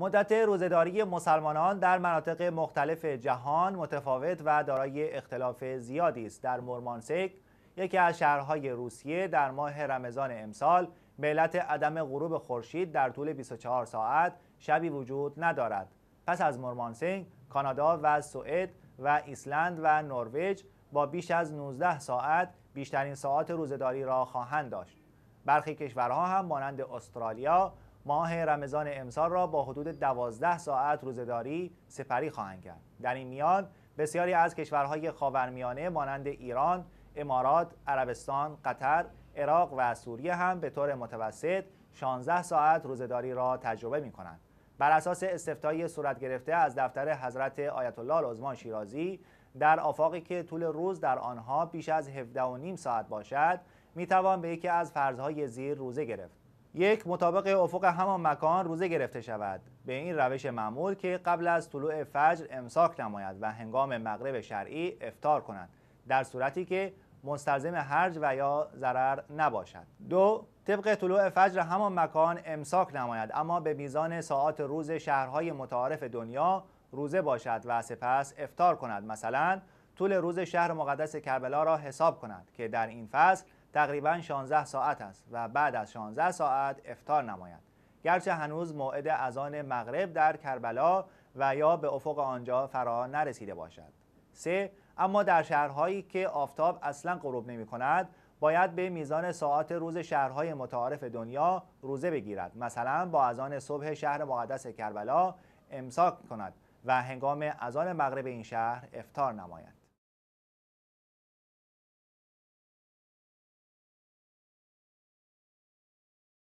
مدت روزداری مسلمانان در مناطق مختلف جهان متفاوت و دارای اختلاف زیادی است در مرمانسک، یکی از شهرهای روسیه در ماه رمضان امسال به علت عدم غروب خورشید در طول 24 ساعت شبی وجود ندارد پس از مرمانسک، کانادا و سوئد و ایسلند و نروژ با بیش از 19 ساعت بیشترین ساعات روزداری را خواهند داشت برخی کشورها هم مانند استرالیا ماه رمضان امسال را با حدود 12 ساعت روزهداری سپری خواهند کرد در این میان بسیاری از کشورهای خاورمیانه مانند ایران امارات عربستان قطر عراق و سوریه هم به طور متوسط 16 ساعت روزهداری را تجربه می کنند بر اساس استفتای صورت گرفته از دفتر حضرت آیت الله العظمان شیرازی در آفاقی که طول روز در آنها بیش از 17 و نیم ساعت باشد می توان به یکی از فرضهای زیر روزه گرفت یک مطابق افق همان مکان روزه گرفته شود به این روش معمول که قبل از طلوع فجر امساک نماید و هنگام مغرب شرعی افتار کند در صورتی که مستلزم حرج و یا ضرر نباشد دو طبق طلوع فجر همان مکان امساک نماید اما به میزان ساعات روز شهرهای متعارف دنیا روزه باشد و سپس افتار کند مثلا طول روز شهر مقدس کربلا را حساب کند که در این فصل تقریبا 16 ساعت است و بعد از 16 ساعت افتار نماید گرچه هنوز موعد اذان مغرب در کربلا و یا به افق آنجا فرا نرسیده باشد سه اما در شهرهایی که آفتاب اصلا غروب نمی کند باید به میزان ساعات روز شهرهای متعارف دنیا روزه بگیرد مثلا با اذان صبح شهر مقدس کربلا امساک کند و هنگام اذان مغرب این شهر افتار نماید